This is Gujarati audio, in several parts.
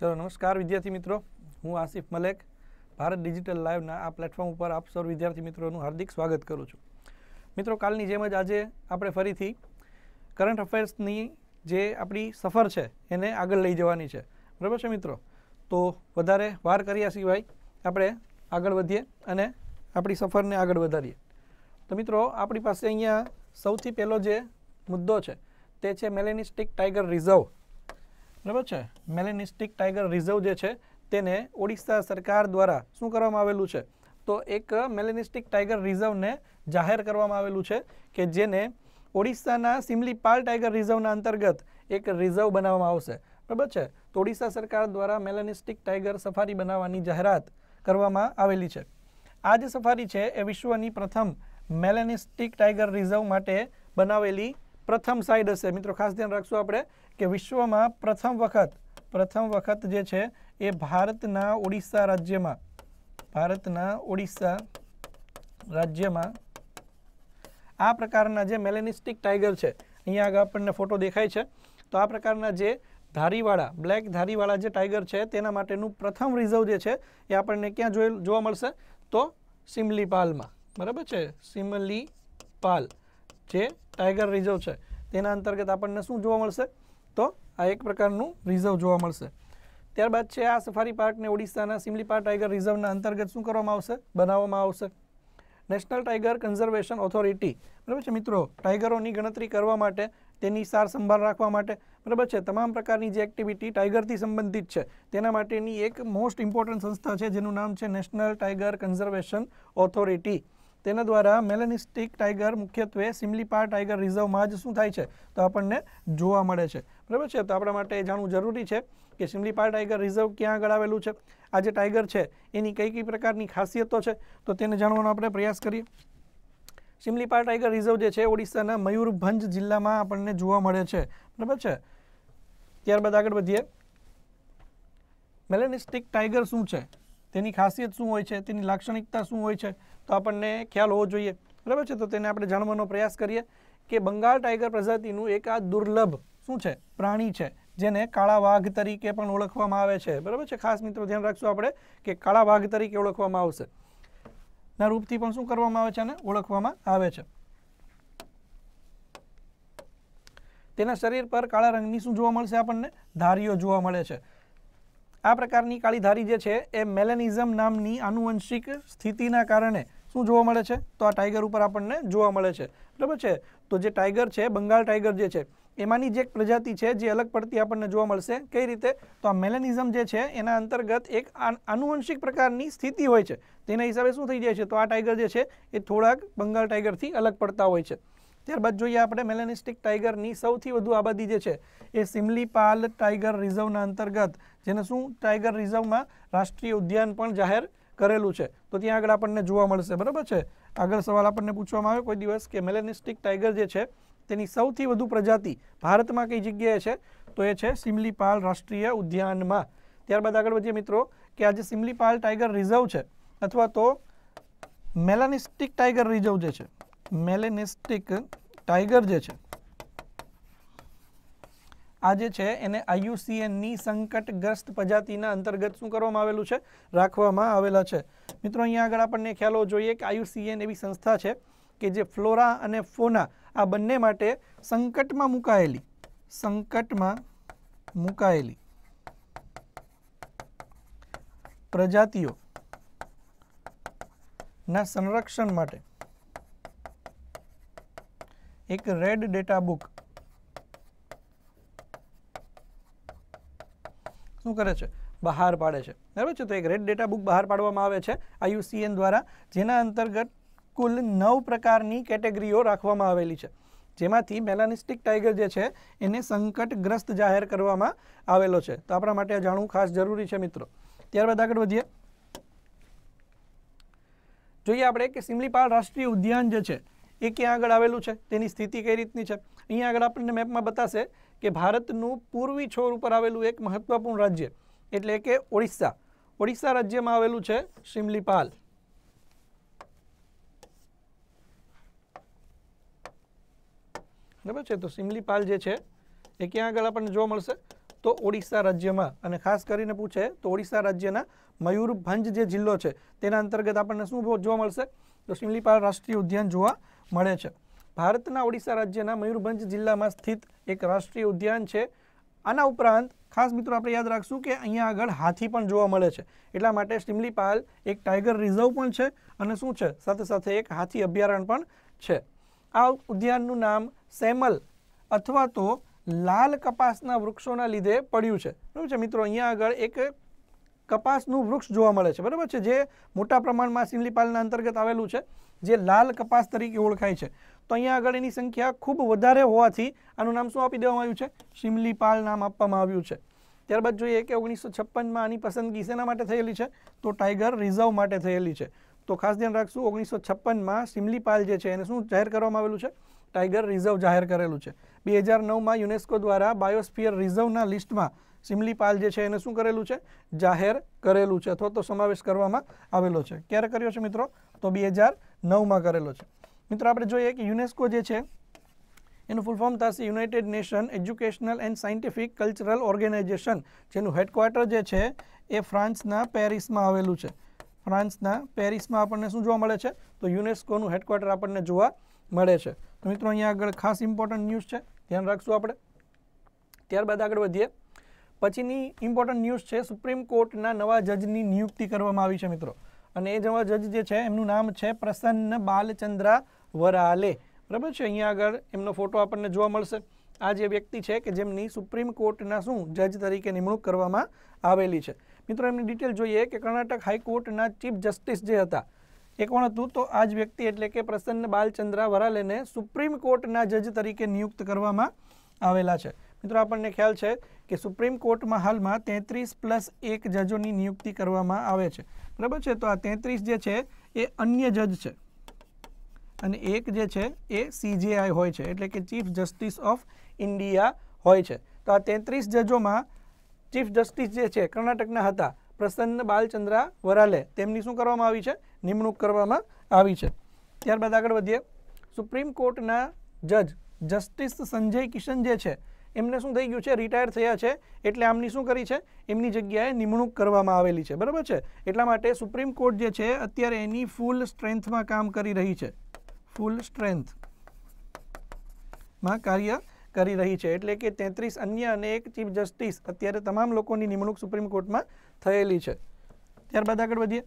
ચલો નમસ્કાર વિદ્યાર્થી મિત્રો હું આસિફ મલેક ભારત ડિજિટલ લાઈવના આ પ્લેટફોર્મ ઉપર આપ સૌ વિદ્યાર્થી મિત્રોનું હાર્દિક સ્વાગત કરું છું મિત્રો કાલની જેમ જ આજે આપણે ફરીથી કરંટ અફેર્સની જે આપણી સફર છે એને આગળ લઈ જવાની છે બરાબર છે મિત્રો તો વધારે વાર કર્યા સિવાય આપણે આગળ વધીએ અને આપણી સફરને આગળ વધારીએ તો મિત્રો આપણી પાસે અહીંયા સૌથી પહેલો જે મુદ્દો છે તે છે મેલેનિસ્ટિક ટાઈગર રિઝર્વ બરાબર છે મેલેનિસ્ટિક ટાઈગર રિઝર્વ જે છે તેને ઓડિશા સરકાર દ્વારા શું કરવામાં આવેલું છે તો એક મેલેનિસ્ટિક ટાઈગર રિઝર્વને જાહેર કરવામાં આવેલું છે કે જેને ઓડિશાના સિમલીપાલ ટાઈગર રિઝર્વના અંતર્ગત એક રિઝર્વ બનાવવામાં આવશે બરાબર છે તો ઓડિશા સરકાર દ્વારા મેલેનિસ્ટિક ટાઈગર સફારી બનાવવાની જાહેરાત કરવામાં આવેલી છે આ જે સફારી છે એ વિશ્વની પ્રથમ મેલેનિસ્ટિક ટાઈગર રિઝર્વ માટે બનાવેલી પ્રથમ સાઈડ હશે મિત્રો ખાસ ધ્યાન રાખશું આપણે કે વિશ્વમાં પ્રથમ વખત પ્રથમ વખત જે છે એ ભારતના ઓડિશા રાજ્યમાં ભારતના ઓડિશા રાજ્યમાં આ પ્રકારના જે મેલેનિસ્ટિક ટાઈગર છે અહીંયા આગળ આપણને ફોટો દેખાય છે તો આ પ્રકારના જે ધારીવાળા બ્લેક ધારીવાળા જે ટાઈગર છે તેના માટેનું પ્રથમ રિઝર્વ જે છે એ આપણને ક્યાં જોવા મળશે તો સિમલીપાલમાં બરાબર છે સિમલીપાલ છે ટાઈગર રિઝર્વ છે તેના અંતર્ગત આપણને શું જોવા મળશે તો આ એક પ્રકારનું રિઝર્વ જોવા મળશે ત્યાર બાદ છે આ સફારી પાર્ક ને ઓડિશાના સિમ્લીપા ટાઈગર રિઝર્વના અંતર્ગત શું કરવામાં આવશે બનાવવામાં આવશે નેશનલ ટાઈગર કન્ઝર્વેશન ઓથોરિટી એટલે કે મિત્રો ટાઈગરોની ગણતરી કરવા માટે તેની સાર સંભાળ રાખવા માટે બરાબર છે તમામ પ્રકારની જે એક્ટિવિટી ટાઈગર થી સંબંધિત છે તેના માટેની એક મોસ્ટ ઈમ્પોર્ટન્ટ સંસ્થા છે જેનું નામ છે નેશનલ ટાઈગર કન્ઝર્વેશન ઓથોરિટી તેના દ્વારા મેલેનિસ્ટિક ટાઈગર મુખ્યત્વે સિમલીપાર ટાઈગર રિઝર્વમાં જ શું થાય છે તો આપણને જોવા મળે છે બરાબર છે તો આપણા માટે જાણવું જરૂરી છે કે સિમલીપાર ટાઈગર રિઝર્વ ક્યાં આગળ આવેલું છે આ જે ટાઈગર છે એની કઈ કઈ પ્રકારની ખાસિયતો છે તો તેને જાણવાનો આપણે પ્રયાસ કરીએ સિમલીપાર ટાઈગર રિઝર્વ જે છે ઓડિશાના મયુરભંજ જિલ્લામાં આપણને જોવા મળે છે બરાબર છે ત્યારબાદ આગળ વધીએ મેલેનિસ્ટિક ટાઈગર શું છે તેની ખાસિયત શું હોય છે તેની લાક્ષણિકતા શું હોય છે તો આપણને ખ્યાલ હોવો જોઈએ બરાબર છે તો તેને આપણે જાણવાનો પ્રયાસ કરીએ કે બંગાળ ટાઈગર પ્રજાતિનું એક આ દુર્લભ શું છે પ્રાણી છે જેને કાળા વાઘ તરીકે પણ ઓળખવામાં આવે છે બરાબર છે ખાસ મિત્રો ધ્યાન રાખશું આપણે કે કાળા વાઘ તરીકે ઓળખવામાં આવશે ના રૂપથી પણ શું કરવામાં આવે છે અને ઓળખવામાં આવે છે તેના શરીર પર કાળા રંગની શું જોવા મળશે આપણને ધારીઓ જોવા મળે છે આ પ્રકારની કાળીધારી જે છે એ મેલેનિઝમ નામની આનુવંશિક સ્થિતિના કારણે શું જોવા મળે છે તો આ ટાઈગર ઉપર આપણને જોવા મળે છે બરાબર છે તો જે ટાઈગર છે બંગાળ ટાઈગર જે છે એમાંની જે એક પ્રજાતિ છે જે અલગ પડતી આપણને જોવા મળશે કઈ રીતે તો આ મેલેનિઝમ જે છે એના અંતર્ગત એક આનુવંશિક પ્રકારની સ્થિતિ હોય છે તેના હિસાબે શું થઈ જાય છે તો આ ટાઈગર જે છે એ થોડાક બંગાળ ટાઈગરથી અલગ પડતા હોય છે ત્યારબાદ જોઈએ આપણે મેલેનિસ્ટિક ટાઈગરની સૌથી વધુ આબાદી જે છે એ સિમલીપાલ ટાઈગર રિઝર્વના અંતર્ગત જેને શું ટાઈગર રિઝર્વમાં રાષ્ટ્રીય ઉદ્યાન પણ જાહેર કરેલું છે તો ત્યાં આગળ આપણને જોવા મળશે બરાબર છે આગળ સવાલ આપણને પૂછવામાં આવ્યો કોઈ દિવસ કે મેલેનિસ્ટિક ટાઈગર જે છે તેની સૌથી વધુ પ્રજાતિ ભારતમાં કઈ જગ્યાએ છે તો એ છે સિમલીપાલ રાષ્ટ્રીય ઉદ્યાનમાં ત્યારબાદ આગળ વધીએ મિત્રો કે આ જે સિમલીપાલ ટાઈગર રિઝર્વ છે અથવા તો મેલાનિસ્ટિક ટાઈગર રિઝર્વ જે છે મેલેનિસ્ટિક ટાઈગર જે છે આ જે છે એને આયુસીએનની સંકટગ્રસ્ત પ્રજાતિના અંતર્ગત શું કરવામાં આવેલું છે રાખવામાં આવેલા છે મિત્રો અહીંયા આગળ આપણને ખ્યાલ ખ્યાલો જોઈએ કે આયુસીએન એવી સંસ્થા છે કે જે ફ્લોરા અને ફોના આ બંને માટે સંકટમાં મુકાયેલી સંકટમાં મુકાયેલી પ્રજાતિઓના સંરક્ષણ માટે એક રેડ ડેટા બુક શું કરે છે બહાર પાડે છે બરાબર છે તો એક રેડ ડેટા બુક બહાર પાડવામાં આવે છે આયુસીએન દ્વારા જેના અંતર્ગત કુલ નવ પ્રકારની કેટેગરીઓ રાખવામાં આવેલી છે જેમાંથી મેલાનિસ્ટિક ટાઈગર જે છે એને સંકટગ્રસ્ત જાહેર કરવામાં આવેલો છે તો આપણા માટે આ જાણવું ખાસ જરૂરી છે મિત્રો ત્યારબાદ આગળ વધીએ જોઈએ આપણે કે સિમલીપાળ રાષ્ટ્રીય ઉદ્યાન જે છે એ ક્યાં આગળ આવેલું છે તેની સ્થિતિ કઈ રીતની છે અહીંયા આગળ આપણને મેપમાં બતાવશે કે ભારતનું પૂર્વી છોર ઉપર આવેલું એક મહત્વપૂર્ણ રાજ્ય એટલે કે ઓડિશા ઓડિશા રાજ્યમાં આવેલું છે શિમલીપાલ બરાબર છે તો સિમલીપાલ જે છે એ ક્યાં આગળ આપણને જોવા મળશે તો ઓડિશા રાજ્યમાં અને ખાસ કરીને પૂછે તો ઓડિશા રાજ્યના મયુરભંજ જે જિલ્લો છે તેના અંતર્ગત આપણને શું જોવા મળશે તો શિમલીપાલ રાષ્ટ્રીય ઉદ્યાન જોવા મળે છે ભારતના ઓડિશા રાજ્યના મયુરભંજ જિલ્લામાં સ્થિત એક રાષ્ટ્રીય ઉદ્યાન છે આના ઉપરાંત ખાસ મિત્રો આપણે યાદ રાખશું કે અહીંયા આગળ હાથી પણ જોવા મળે છે એટલા માટે સિમલીપાલ એક ટાઈગર રિઝર્વ પણ છે અને શું છે સાથે સાથે એક હાથી અભયારણ્ય પણ છે આ ઉદ્યાનનું નામ સેમલ અથવા તો લાલ કપાસના વૃક્ષોના લીધે પડ્યું છે બરાબર છે મિત્રો અહીંયા આગળ એક કપાસનું વૃક્ષ જોવા મળે છે બરાબર છે જે મોટા પ્રમાણમાં સિમલીપાલના અંતર્ગત આવેલું છે જે લાલ કપાસ તરીકે ઓળખાય છે તો અહીં આગળ એની સંખ્યા ખૂબ વધારે હોવાથી આનું નામ શું આપી દેવામાં આવ્યું છે સિમલીપાલ નામ આપવામાં આવ્યું છે ત્યારબાદ જોઈએ કે 1956 માં આની પસંદગી છેના માટે થયેલી છે તો ટાઈગર રિઝર્વ માટે થયેલી છે તો ખાસ ધ્યાન રાખજો 1956 માં સિમલીપાલ જે છે એને શું જાહેર કરવામાં આવેલું છે ટાઈગર રિઝર્વ જાહેર કરેલું છે 2009 માં યુનેસ્કો દ્વારા બાયોસ્ફિયર રિઝર્વ ના લિસ્ટમાં સિમલીપાલ જે છે એને શું કરેલું છે જાહેર કરેલું છે અથવા તો સમાવેશ કરવામાં આવેલો છે કેરે કર્યો છે મિત્રો તો 2009 નવમાં કરેલો છે મિત્રો આપણે જોઈએ કે યુનેસ્કો જે છે એનું ફૂલ ફોર્મ થશે united nation educational and scientific cultural organisation જેનું હેડક્વાર્ટર જે છે એ ફ્રાન્સના પેરિસમાં આવેલું છે ફ્રાન્સના પેરિસમાં આપણને શું જોવા મળે છે તો યુનેસ્કોનું હેડક્વાર્ટર આપણને જોવા મળે છે તો મિત્રો અહીંયા આગળ ખાસ ઇમ્પોર્ટન્ટ ન્યૂઝ છે ધ્યાન રાખશું આપણે ત્યારબાદ આગળ વધીએ પછીની ઇમ્પોર્ટન્ટ ન્યૂઝ છે સુપ્રીમ કોર્ટના નવા જજની નિયુક્તિ કરવામાં આવી છે મિત્રો અને એ જેવા જજ જે છે એમનું નામ છે પ્રસન્ન બાલચંદ્રા વરાલે બરાબર છે અહીંયા આગળ એમનો ફોટો આપણને જોવા મળશે આ જે વ્યક્તિ છે કે જેમની સુપ્રીમ કોર્ટના શું જજ તરીકે નિમણૂક કરવામાં આવેલી છે મિત્રો એમની ડિટેલ જોઈએ કે કર્ણાટક હાઈકોર્ટના ચીફ જસ્ટિસ જે હતા એ કોણ હતું તો આ જ વ્યક્તિ એટલે કે પ્રસન્ન બાલચંદ્રા વરાલેને સુપ્રીમ કોર્ટના જજ તરીકે નિયુક્ત કરવામાં આવેલા છે મિત્રો આપણને ખ્યાલ છે કે સુપ્રીમ કોર્ટમાં હાલમાં તેત્રીસ પ્લસ એક જજોની નિયુક્તિ કરવામાં આવે છે બરાબર છે તો આ તેત્રીસ જે છે એ અન્ય જજ છે અને એક જે છે એ સીજેઆઈ હોય છે એટલે કે ચીફ જસ્ટિસ ઓફ ઇન્ડિયા હોય છે તો આ તેત્રીસ જજોમાં ચીફ જસ્ટિસ જે છે કર્ણાટકના હતા પ્રસન્ન બાલચંદ્રા વરાલે તેમની શું કરવામાં આવી છે નિમણૂક કરવામાં આવી છે ત્યારબાદ આગળ વધીએ સુપ્રીમ કોર્ટના જજ જસ્ટિસ સંજય કિશન જે છે એમને શું થઈ ગયું છે રિટાયર થયા છે એટલે આમની શું કરી છે એમની જગ્યાએ નિમણૂક કરવામાં આવેલી છે બરાબર છે એટલા માટે સુપ્રીમ કોર્ટ જે છે અત્યારે એની ફૂલ સ્ટ્રેન્થમાં કામ કરી રહી છે ફૂલ સ્ટ્રેન્થમાં કાર્ય કરી રહી છે એટલે કે તેત્રીસ અન્ય અને એક ચીફ જસ્ટિસ અત્યારે તમામ લોકોની નિમણૂક સુપ્રીમ કોર્ટમાં થયેલી છે ત્યારબાદ આગળ વધીએ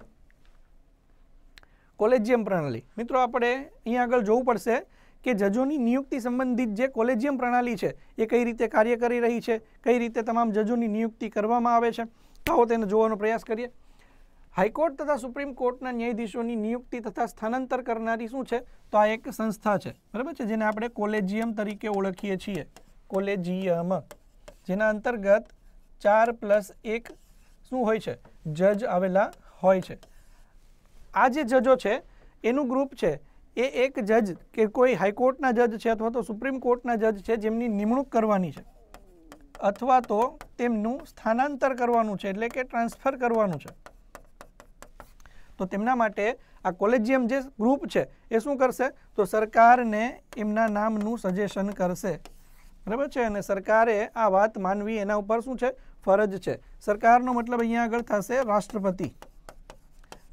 કોલેજિયમ પ્રણાલી મિત્રો આપણે અહીંયા આગળ જોવું પડશે કે જજોની નિયુક્તિ સંબંધિત જે કોલેજિયમ પ્રણાલી છે એ કઈ રીતે કાર્ય કરી રહી છે કઈ રીતે તમામ જજોની નિયુક્તિ કરવામાં આવે છે આવો તેને જોવાનો પ્રયાસ કરીએ હાઈકોર્ટ તથા સુપ્રીમ કોર્ટના ન્યાયાધીશોની નિયુક્તિ તથા સ્થાનાંતર કરનારી શું છે તો આ એક સંસ્થા છે બરાબર છે જેને આપણે કોલેજિયમ તરીકે ઓળખીએ છીએ કોલેજિયમ જેના અંતર્ગત ચાર પ્લસ એક શું હોય છે જજ આવેલા હોય છે આ જે જજો છે એનું ગ્રુપ છે એ એક જજ કે કોઈ હાઈકોર્ટના જજ છે અથવા તો સુપ્રીમ કોર્ટના જજ છે જેમની નિમણૂક કરવાની છે અથવા તો તેમનું સ્થાનાંતર કરવાનું છે એટલે કે ટ્રાન્સફર કરવાનું છે તો તેમના માટે આ કોલેજિયમ જે ગ્રુપ છે એ શું કરશે તો સરકારને એમના નામનું સજેશન કરશે બરાબર છે અને સરકારે આ વાત માનવી એના ઉપર શું છે ફરજ છે સરકારનો મતલબ અહીંયા આગળ થશે રાષ્ટ્રપતિ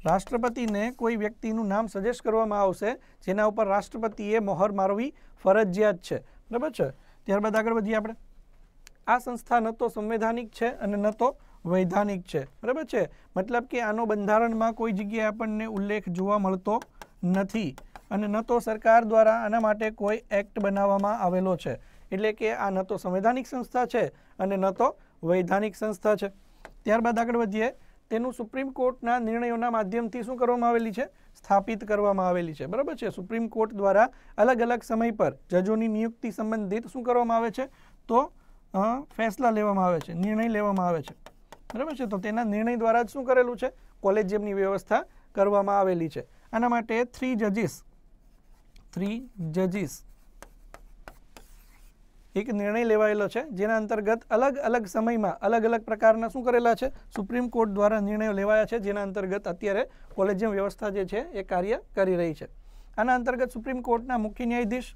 રાષ્ટ્રપતિને કોઈ વ્યક્તિનું નામ સજેસ્ટ કરવામાં આવશે જેના ઉપર રાષ્ટ્રપતિએ મોહર મારવી ફરજિયાત છે બરાબર છે ત્યારબાદ આગળ વધીએ આપણે આ સંસ્થા ન તો સંવૈધાનિક છે અને ન તો વૈધાનિક છે બરાબર છે મતલબ કે આનો બંધારણમાં કોઈ જગ્યાએ આપણને ઉલ્લેખ જોવા મળતો નથી અને ન તો સરકાર દ્વારા આના માટે કોઈ એક્ટ બનાવવામાં આવેલો છે એટલે કે આ ન તો સંવૈધાનિક સંસ્થા છે અને ન તો વૈધાનિક સંસ્થા છે ત્યારબાદ આગળ વધીએ તેનું સુપ્રીમ કોર્ટના નિર્ણયોના માધ્યમથી શું કરવામાં આવેલી છે સ્થાપિત કરવામાં આવેલી છે બરાબર છે સુપ્રીમ કોર્ટ દ્વારા અલગ અલગ સમય પર જજોની નિયુક્તિ સંબંધિત શું કરવામાં આવે છે તો ફેસલા લેવામાં આવે છે નિર્ણય લેવામાં આવે છે બરાબર છે તો તેના નિર્ણય દ્વારા જ શું કરેલું છે કોલેજિયમની વ્યવસ્થા કરવામાં આવેલી છે આના માટે થ્રી જજીસ થ્રી જજીસ એક નિર્ણય લેવાયેલો છે જેના અંતર્ગત અલગ અલગ સમયમાં અલગ અલગ પ્રકારના શું કરેલા છે સુપ્રીમ કોર્ટ દ્વારા નિર્ણયો લેવાયા છે જેના અંતર્ગત અત્યારે કોલેજિયમ વ્યવસ્થા જે છે એ કાર્ય કરી રહી છે આના અંતર્ગત સુપ્રીમ કોર્ટના મુખ્ય ન્યાયાધીશ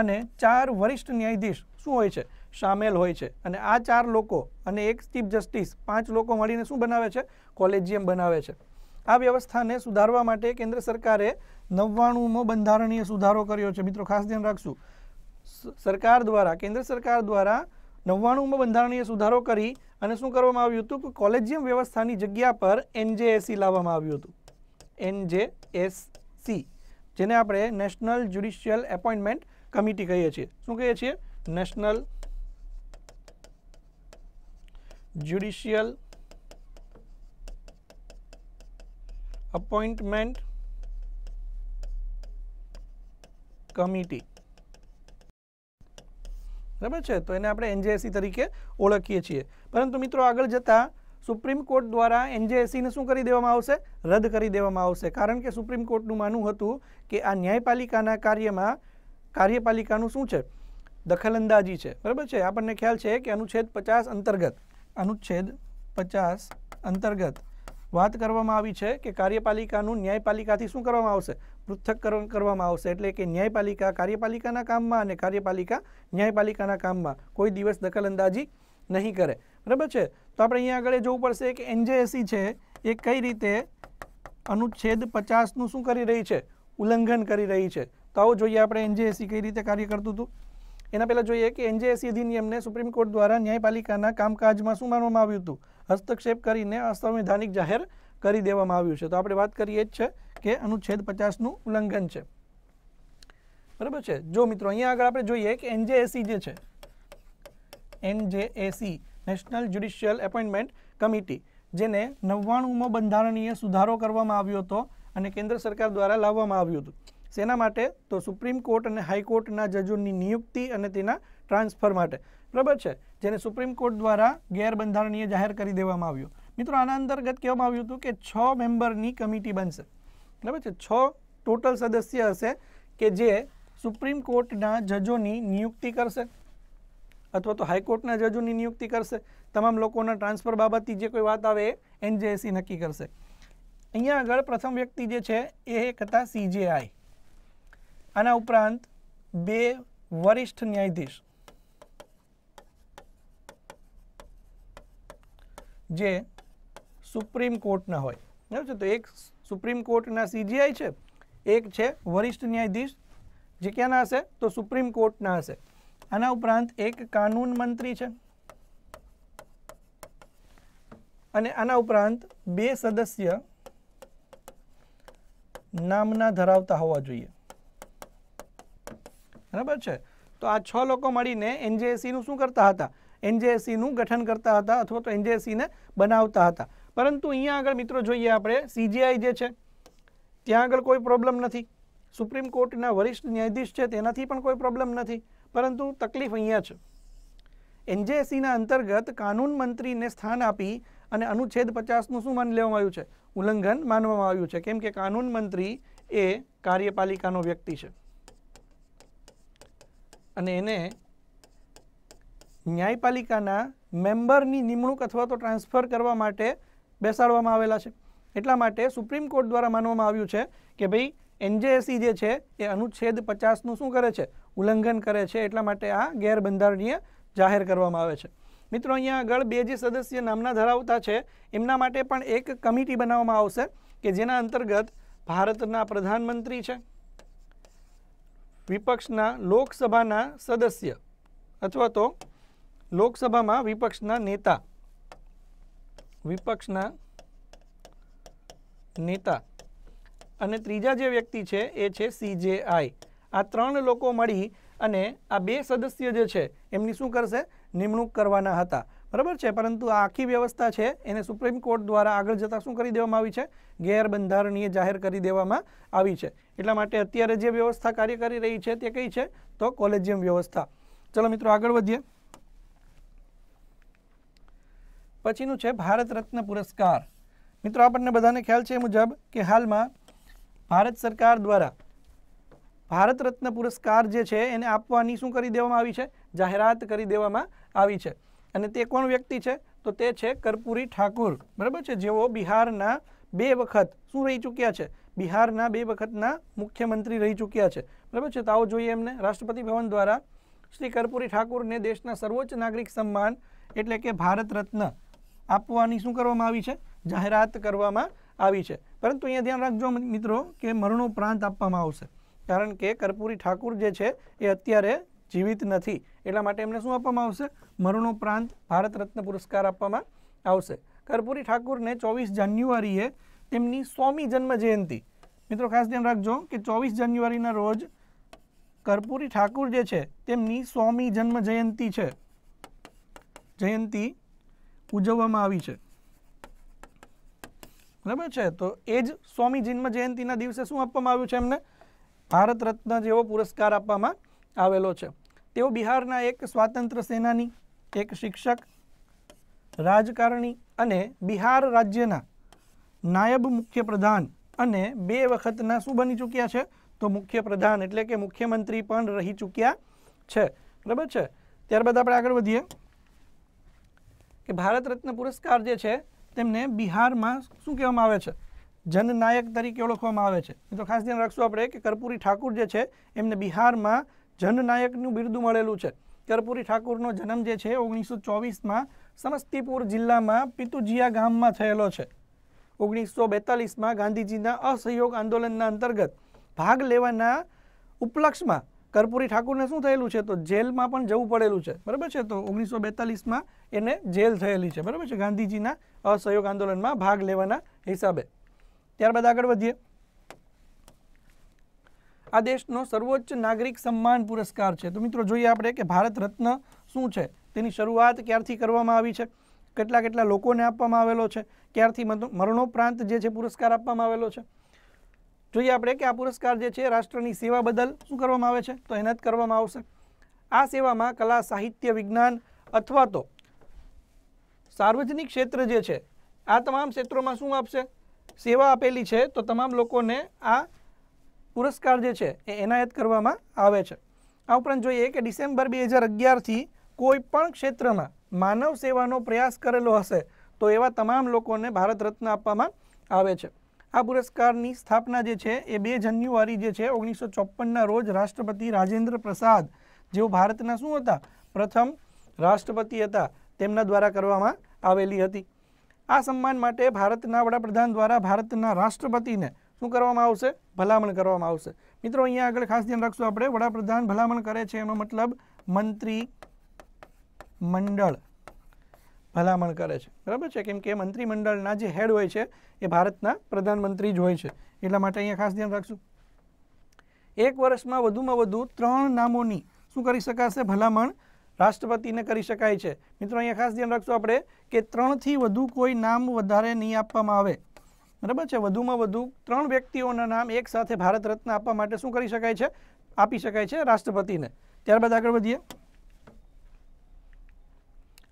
અને ચાર વરિષ્ઠ ન્યાયાધીશ શું હોય છે સામેલ હોય છે અને આ ચાર લોકો અને એક ચીફ જસ્ટિસ પાંચ લોકો મળીને શું બનાવે છે કોલેજિયમ બનાવે છે આ વ્યવસ્થાને સુધારવા માટે કેન્દ્ર સરકારે નવ્વાણુંમાં બંધારણીય સુધારો કર્યો છે મિત્રો ખાસ ધ્યાન રાખશું સરકાર દ્વારા કેન્દ્ર સરકાર દ્વારા નવ્વાણુંમાં બંધારણીય સુધારો કરી અને શું કરવામાં આવ્યું હતું કે કોલેજિયમ વ્યવસ્થાની જગ્યા પર એનજેએસસી e લાવવામાં આવ્યું હતું એનજેએસસી e, જેને આપણે નેશનલ જ્યુડિશિયલ એપોઇન્ટમેન્ટ કમિટી કહીએ છીએ શું કહીએ છીએ નેશનલ જ્યુડિશિયલ અપોઇન્ટમેન્ટ કમિટી બરાબર છે તો એને આપણે એનજેએસસી તરીકે ઓળખીએ છીએ પરંતુ મિત્રો આગળ જતાં સુપ્રીમ કોર્ટ દ્વારા એનજેએસસીને શું કરી દેવામાં આવશે રદ કરી દેવામાં આવશે કારણ કે સુપ્રીમ કોર્ટનું માનવું હતું કે આ ન્યાયપાલિકાના કાર્યમાં કાર્યપાલિકાનું શું છે દખલઅંદાજી છે બરાબર છે આપણને ખ્યાલ છે કે અનુચ્છેદ પચાસ અંતર્ગત અનુચ્છેદ પચાસ અંતર્ગત વાત કરવામાં આવી છે કે કાર્યપાલિકાનું ન્યાયપાલિકાથી શું કરવામાં આવશે પૃથ્થકરણ કરવામાં આવશે એટલે કે ન્યાયપાલિકા કાર્યપાલિકાના કામમાં અને કાર્યપાલિકા ન્યાયપાલિકાના કામમાં કોઈ દિવસ દખલઅંદાજી નહીં કરે બરાબર છે તો આપણે અહીંયા આગળ જોવું પડશે કે એનજેએસી છે એ કઈ રીતે અનુચ્છેદ પચાસનું શું કરી રહી છે ઉલ્લંઘન કરી રહી છે તો આવો જોઈએ આપણે એનજેએસી કઈ રીતે કાર્ય કરતું હતું એના પહેલાં જોઈએ કે એનજેએસી અધિનિયમને સુપ્રીમ કોર્ટ દ્વારા ન્યાયપાલિકાના કામકાજમાં શું માનવામાં આવ્યું હતું હસ્તક્ષેપ કરીને અસંવિધાનિક જાહેર કરી દેવામાં આવ્યું છે તો આપણે વાત કરીએ જ છે કે અનુચ્છેદ પચાસનું ઉલ્લંઘન છે બરાબર છે જો મિત્રો અહીંયા આગળ આપણે જોઈએ કે એનજેએસી જે છે NJAC national judicial appointment committee જેને નવ્વાણુંમાં બંધારણીય સુધારો કરવામાં આવ્યો હતો અને કેન્દ્ર સરકાર દ્વારા લાવવામાં આવ્યું હતું શેના માટે તો સુપ્રીમ કોર્ટ અને હાઈકોર્ટના જજોની નિયુક્તિ અને તેના ટ્રાન્સફર માટે બરાબર છે જેને સુપ્રીમ કોર્ટ દ્વારા ગેરબંધારણીય જાહેર કરી દેવામાં આવ્યું મિત્રો આના અંતર્ગત કહેવામાં આવ્યું હતું કે છ મેમ્બરની કમિટી બનશે બરાબર છે છ ટોટલ સદસ્ય હશે કે જે સુપ્રીમ કોર્ટના જજોની નિયુક્તિ કરશે અથવા તો હાઈકોર્ટના જજોની નિયુક્તિ કરશે તમામ લોકોના ટ્રાન્સફર બાબતથી જે કોઈ વાત આવે એ એનજેએસી નક્કી કરશે અહીંયા આગળ પ્રથમ વ્યક્તિ જે છે એ એક હતા સીજેઆઈ આના ઉપરાંત બે વરિષ્ઠ ન્યાયાધીશ જે સુપ્રીમ કોર્ટના હોય બરાબર છે તો એક સુપ્રીમ કોર્ટના સીજીઆઈ છે એક છે વરિષ્ઠ ન્યાયાધીશ જે ક્યાંના હશે તો સુપ્રીમ કોર્ટના હશે આના ઉપરાંત એક કાનૂન મંત્રી છે અને આના ઉપરાંત બે સદસ્ય નામના ધરાવતા હોવા જોઈએ બરાબર છે તો આ છ લોકો મળીને એનજેએસસીનું e શું કરતા હતા એનજેએસસીનું e ગઠન કરતા હતા અથવા તો એનજેએસસીને e બનાવતા હતા પરંતુ અહીંયા આગળ મિત્રો જોઈએ આપણે સીજીઆઈ જે છે ત્યાં આગળ કોઈ પ્રોબ્લેમ નથી સુપ્રીમ કોર્ટના વરિષ્ઠ ન્યાયાધીશ છે તેનાથી પણ કોઈ પ્રોબ્લેમ નથી પરંતુ તકલીફ અહીંયા છે એનજેએસીના e અંતર્ગત કાનૂન મંત્રીને સ્થાન આપી અને અનુચ્છેદ પચાસનું શું માની લેવામાં આવ્યું છે ઉલ્લંઘન માનવામાં આવ્યું છે કેમ કે કાનૂન મંત્રી એ કાર્યપાલિકાનો વ્યક્તિ છે અને એને ન્યાયપાલિકાના મેમ્બરની નિમણૂક અથવા તો ટ્રાન્સફર કરવા માટે બેસાડવામાં આવેલા છે એટલા માટે સુપ્રીમ કોર્ટ દ્વારા માનવામાં આવ્યું છે કે ભાઈ એનજેએસી જે છે એ અનુચ્છેદ પચાસનું શું કરે છે ઉલ્લંઘન કરે છે એટલા માટે આ ગેરબંધારણીય જાહેર કરવામાં આવે છે મિત્રો અહીંયા આગળ બે જે સદસ્ય નામના ધરાવતા છે એમના માટે પણ એક કમિટી બનાવવામાં આવશે કે જેના અંતર્ગત ભારતના પ્રધાનમંત્રી છે વિપક્ષના લોકસભાના સદસ્ય અથવા તો લોકસભામાં વિપક્ષના નેતા વિપક્ષના નેતા અને ત્રીજા જે વ્યક્તિ છે એ છે સીજેઆઈ આ ત્રણ લોકો મળી અને આ બે સદસ્ય જે છે એમની શું કરશે નિમણૂક કરવાના હતા બરાબર છે પરંતુ આ આખી વ્યવસ્થા છે એને સુપ્રીમ કોર્ટ દ્વારા આગળ જતાં શું કરી દેવામાં આવી છે ગેરબંધારણીય જાહેર કરી દેવામાં આવી છે એટલા માટે અત્યારે જે વ્યવસ્થા કાર્ય કરી રહી છે તે કઈ છે તો કોલેજિયમ વ્યવસ્થા ચલો મિત્રો આગળ વધીએ પછીનું છે ભારત રત્ન પુરસ્કાર મિત્રો આપણને બધાને ખ્યાલ છે મુજબ કે હાલમાં ભારત સરકાર દ્વારા ભારત રત્ન પુરસ્કાર જે છે એને આપવાની શું કરી દેવામાં આવી છે જાહેરાત કરી દેવામાં આવી છે અને તે કોણ વ્યક્તિ છે તો તે છે કર્પૂરી ઠાકુર બરાબર છે જેઓ બિહારના બે વખત શું રહી ચૂક્યા છે બિહારના બે વખતના મુખ્યમંત્રી રહી ચૂક્યા છે બરાબર છે તો આવો જોઈએ એમને રાષ્ટ્રપતિ ભવન દ્વારા શ્રી કર્પૂરી ઠાકુરને દેશના સર્વોચ્ચ નાગરિક સન્માન એટલે કે ભારત રત્ન આપવાની શું કરવામાં આવી છે જાહેરાત કરવામાં આવી છે પરંતુ અહીંયા ધ્યાન રાખજો મિત્રો કે મરણોપરાંત આપવામાં આવશે કારણ કે કર્પૂરી ઠાકુર જે છે એ અત્યારે જીવિત નથી એટલા માટે એમને શું આપવામાં આવશે મરણોપરાંત ભારત રત્ન પુરસ્કાર આપવામાં આવશે કર્પૂરી ઠાકુરને ચોવીસ જાન્યુઆરીએ તેમની સોમી જન્મ જયંતિ મિત્રો ખાસ ધ્યાન રાખજો કે ચોવીસ જાન્યુઆરીના રોજ કર્પૂરી ઠાકુર જે છે તેમની સોમી જન્મ જયંતિ છે જયંતિ ઉજવવામાં આવી છે બરાબર છે તો એ જ સ્વામી જન્મ જયંતિના દિવસે શું આપવામાં આવ્યું છે એમને ભારત રત્ન જેવો પુરસ્કાર આપવામાં આવેલો છે તેઓ બિહારના એક સ્વાતંત્ર્ય સેનાની એક શિક્ષક રાજકારણી અને બિહાર રાજ્યના નાયબ મુખ્ય પ્રધાન અને બે વખતના શું બની ચૂક્યા છે તો મુખ્ય પ્રધાન એટલે કે મુખ્યમંત્રી પણ રહી ચૂક્યા છે બરાબર છે ત્યારબાદ આપણે આગળ વધીએ કે ભારત રત્ન પુરસ્કાર જે છે તેમને બિહારમાં શું કહેવામાં આવે છે જનનાયક તરીકે ઓળખવામાં આવે છે તો ખાસ ધ્યાન રાખશું આપણે કે કર્પૂરી ઠાકુર જે છે એમને બિહારમાં જનનાયકનું બિરદું મળેલું છે કર્પૂરી ઠાકુરનો જન્મ જે છે ઓગણીસો ચોવીસમાં સમસ્તીપુર જિલ્લામાં પિતુજીયા ગામમાં થયેલો છે ઓગણીસો બેતાલીસમાં ગાંધીજીના અસહયોગ આંદોલનના અંતર્ગત ભાગ લેવાના ઉપલક્ષમાં કર્પૂરી ઠાકુરને શું થયેલું છે તો જેલમાં પણ જવું પડેલું છે બરાબર છે તો ઓગણીસો બેતાલીસમાં એને જેલ થયેલી છે બરાબર છે ગાંધીજીના અસહયોગ આંદોલનમાં ભાગ લેવાના હિસાબે ત્યારબાદ આગળ વધીએ આ દેશનો સર્વોચ્ચ નાગરિક સન્માન પુરસ્કાર છે તો મિત્રો જોઈએ આપણે કે ભારત રત્ન શું છે તેની શરૂઆત ક્યારથી કરવામાં આવી છે કેટલા કેટલા લોકોને આપવામાં આવેલો છે ક્યારથી મરણોપરાંત જે છે પુરસ્કાર આપવામાં આવેલો છે જોઈએ આપણે કે આ પુરસ્કાર જે છે રાષ્ટ્રની સેવા બદલ શું કરવામાં આવે છે તો એનાત કરવામાં આવશે આ સેવામાં કલા સાહિત્ય વિજ્ઞાન અથવા તો સાર્વજનિક ક્ષેત્ર જે છે આ તમામ ક્ષેત્રોમાં શું આપશે સેવા આપેલી છે તો તમામ લોકોને આ પુરસ્કાર જે છે એ એનાયત કરવામાં આવે છે આ ઉપરાંત જોઈએ કે ડિસેમ્બર બે હજાર અગિયારથી કોઈ પણ ક્ષેત્રમાં માનવ સેવાનો પ્રયાસ કરેલો હશે તો એવા તમામ લોકોને ભારત રત્ન આપવામાં આવે છે આ પુરસ્કારની સ્થાપના જે છે એ બે જાન્યુઆરી જે છે ઓગણીસો ચોપનના રોજ રાષ્ટ્રપતિ રાજેન્દ્ર પ્રસાદ જેઓ ભારતના શું હતા પ્રથમ રાષ્ટ્રપતિ હતા તેમના દ્વારા કરવામાં આવેલી હતી આ સન્માન માટે ભારતના વડાપ્રધાન દ્વારા ભારતના રાષ્ટ્રપતિને શું કરવામાં આવશે ભલામણ કરવામાં આવશે મિત્રો અહીંયા આગળ ખાસ ધ્યાન રાખશું આપણે વડાપ્રધાન ભલામણ કરે છે એનો મતલબ મંત્રી મંડળ ભલામણ કરે છે બરાબર છે કેમ કે મંત્રીમંડળના જે હેડ હોય છે એ ભારતના પ્રધાનમંત્રી જ હોય છે એટલા માટે અહીંયા ખાસ ધ્યાન રાખશું એક વર્ષમાં વધુમાં વધુ ત્રણ નામોની શું કરી શકાશે ભલામણ રાષ્ટ્રપતિને કરી શકાય છે મિત્રો અહીંયા ખાસ ધ્યાન રાખશું આપણે કે ત્રણથી વધુ કોઈ નામ વધારે નહીં આપવામાં આવે બરાબર છે વધુમાં વધુ ત્રણ વ્યક્તિઓના નામ એકસાથે ભારત રત્ન આપવા માટે શું કરી શકાય છે આપી શકાય છે રાષ્ટ્રપતિને ત્યારબાદ આગળ વધીએ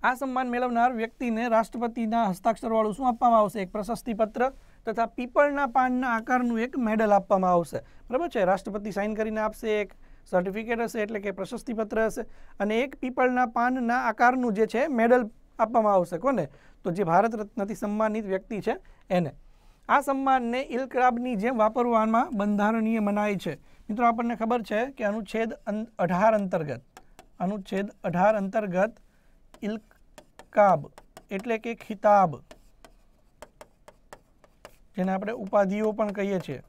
આ સન્માન મેળવનાર વ્યક્તિને રાષ્ટ્રપતિના હસ્તાક્ષરવાળું શું આપવામાં આવશે એક પ્રશસ્તિપત્ર તથા પીપળના પાનના આકારનું એક મેડલ આપવામાં આવશે બરાબર છે રાષ્ટ્રપતિ સાઇન કરીને આપશે એક સર્ટિફિકેટ હશે એટલે કે પ્રશસ્તિપત્ર હશે અને એક પીપળના પાનના આકારનું જે છે મેડલ આપવામાં આવશે કોને તો જે ભારત રત્નથી સન્માનિત વ્યક્તિ છે એને આ સન્માનને ઇલક્રાબની જેમ વાપરવામાં બંધારણીય મનાય છે મિત્રો આપણને ખબર છે કે અનુચ્છેદ અઢાર અંતર્ગત અનુચ્છેદ અઢાર અંતર્ગત ઇલકાબ એટલે કે ખિતાબ જેને આપણે ઉપાધિઓ પણ કહીએ છીએ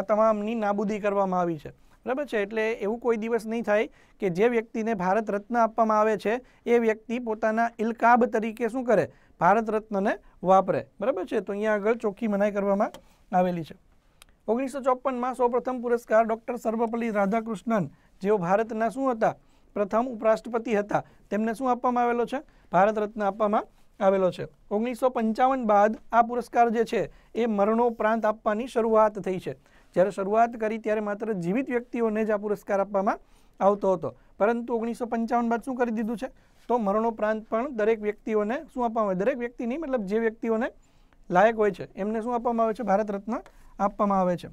આ તમામની નાબૂદી કરવામાં આવી છે બરાબર છે એટલે એવું કોઈ દિવસ નહીં થાય કે જે વ્યક્તિને ભારત રત્ન આપવામાં આવે છે એ વ્યક્તિ પોતાના ઇલકાબ તરીકે શું કરે ભારત રત્નને વાપરે બરાબર છે તો અહીંયા આગળ ચોખ્ખી મનાઈ કરવામાં આવેલી છે ઓગણીસો ચોપનમાં સૌપ્રથમ પુરસ્કાર ડૉક્ટર સર્વપલ્લી રાધાકૃષ્ણન જેઓ ભારતના શું હતા પ્રથમ ઉપરાષ્ટ્રપતિ હતા તેમને શું આપવામાં આવેલો છે ભારત રત્ન આપવામાં આવેલો છે ઓગણીસો પંચાવન બાદ આ પુરસ્કાર જે છે એ મરણોપરાંત આપવાની શરૂઆત થઈ છે જ્યારે શરૂઆત કરી ત્યારે માત્ર જીવિત વ્યક્તિઓને જ આ પુરસ્કાર આપવામાં આવતો હતો પરંતુ ઓગણીસો પંચાવન બાદ શું કરી દીધું છે તો મરણોપરાંત પણ દરેક વ્યક્તિઓને શું આપવામાં આવે દરેક વ્યક્તિ નહીં મતલબ જે વ્યક્તિઓને લાયક હોય છે એમને શું આપવામાં આવે છે ભારત રત્ન આપવામાં આવે છે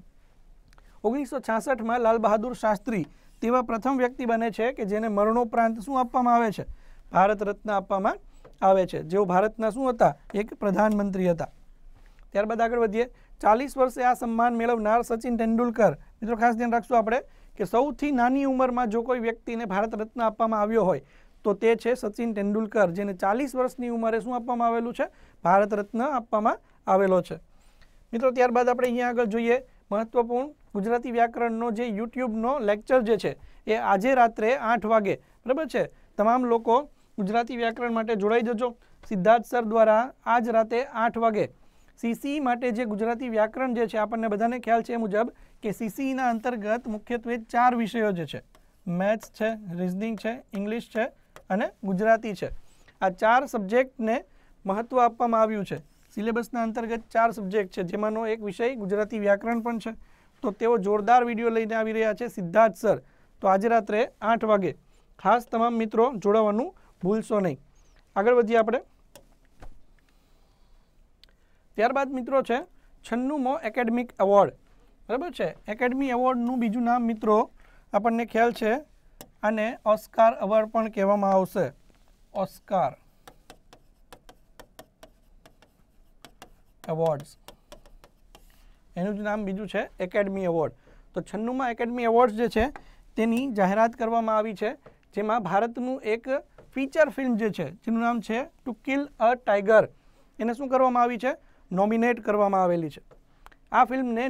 ઓગણીસો છાસઠમાં લાલ બહાદુર શાસ્ત્રી તેવા પ્રથમ વ્યક્તિ બને છે કે જેને મરણોપરાંત શું આપવામાં આવે છે ભારત રત્ન આપવામાં આવે છે જેઓ ભારતના શું હતા એક પ્રધાનમંત્રી હતા ત્યારબાદ આગળ વધીએ ચાલીસ વર્ષે આ સન્માન મેળવનાર સચિન તેંડુલકર મિત્રો ખાસ ધ્યાન રાખશું આપણે કે સૌથી નાની ઉંમરમાં જો કોઈ વ્યક્તિને ભારત રત્ન આપવામાં આવ્યો હોય તો તે છે સચિન તેંડુલકર જેને ચાલીસ વર્ષની ઉંમરે શું આપવામાં આવેલું છે ભારત રત્ન આપવામાં આવેલો છે મિત્રો ત્યારબાદ આપણે અહીંયા આગળ જોઈએ મહત્વપૂર્ણ ગુજરાતી વ્યાકરણનો જે યુટ્યુબનો લેક્ચર જે છે એ આજે રાત્રે આઠ વાગે બરાબર છે તમામ લોકો ગુજરાતી વ્યાકરણ માટે જોડાઈ જજો સિદ્ધાર્થ સર દ્વારા આજ રાતે આઠ વાગે સીસી માટે જે ગુજરાતી વ્યાકરણ જે છે આપણને બધાને ખ્યાલ છે મુજબ કે સીસીઈના અંતર્ગત મુખ્યત્વે ચાર વિષયો જે છે મેથ્સ છે રિઝનિંગ છે ઇંગ્લિશ છે અને ગુજરાતી છે આ ચાર સબ્જેક્ટને મહત્ત્વ આપવામાં આવ્યું છે સિલેબસના અંતર્ગત ચાર સબ્જેક્ટ છે જેમાંનો એક વિષય ગુજરાતી વ્યાકરણ પણ છે તો તેઓ જોરદાર વિડીયો લઈને આવી રહ્યા છે સિદ્ધાર્થ સર તો આજે રાત્રે આઠ વાગે ખાસ તમામ મિત્રો જોડાવાનું ભૂલશો નહીં આગળ વધીએ આપણે ત્યારબાદ મિત્રો છે છન્નુમો એકેડમિક એવોર્ડ બરાબર છે એકેડમી એવોર્ડનું બીજું નામ મિત્રો આપણને ખ્યાલ છે આને ઓસ્કાર એવોર્ડ પણ કહેવામાં આવશે ઓસ્કાર એવોર્ડ્સ એનું જ નામ બીજું છે એકેડમી એવોર્ડ તો છન્નુંમાં એકેડમી એવોર્ડ્સ જે છે તેની જાહેરાત કરવામાં આવી છે જેમાં ભારતનું એક ફીચર ફિલ્મ જે છે જેનું નામ છે ટુ કિલ અ ટાઈગર એને શું કરવામાં આવી છે નોમિનેટ કરવામાં આવેલી છે આ ફિલ્મને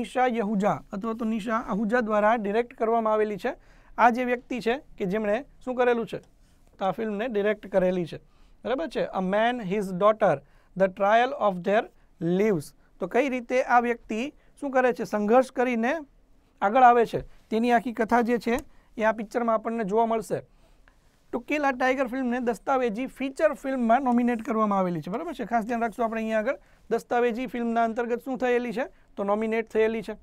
નિશા યહુજા અથવા તો નિશા આહુજા દ્વારા ડિરેક્ટ કરવામાં આવેલી છે આ જે વ્યક્તિ છે કે જેમણે શું કરેલું છે તો આ ફિલ્મને ડિરેક્ટ કરેલી છે બરાબર છે a man his daughter the trial of their lives તો કઈ રીતે આ વ્યક્તિ શું કરે છે સંઘર્ષ કરીને આગળ આવે છે તેની આખી કથા જે છે એ આ પિક્ચરમાં આપણને જોવા મળશે તો આ ટાઈગર ફિલ્મને દસ્તાવેજી ફીચર ફિલ્મમાં નોમિનેટ કરવામાં આવેલી છે બરાબર છે ખાસ ધ્યાન રાખશું આપણે અહીંયા આગળ દસ્તાવેજી ફિલ્મના અંતર્ગત શું થયેલી છે તો નોમિનેટ થયેલી છે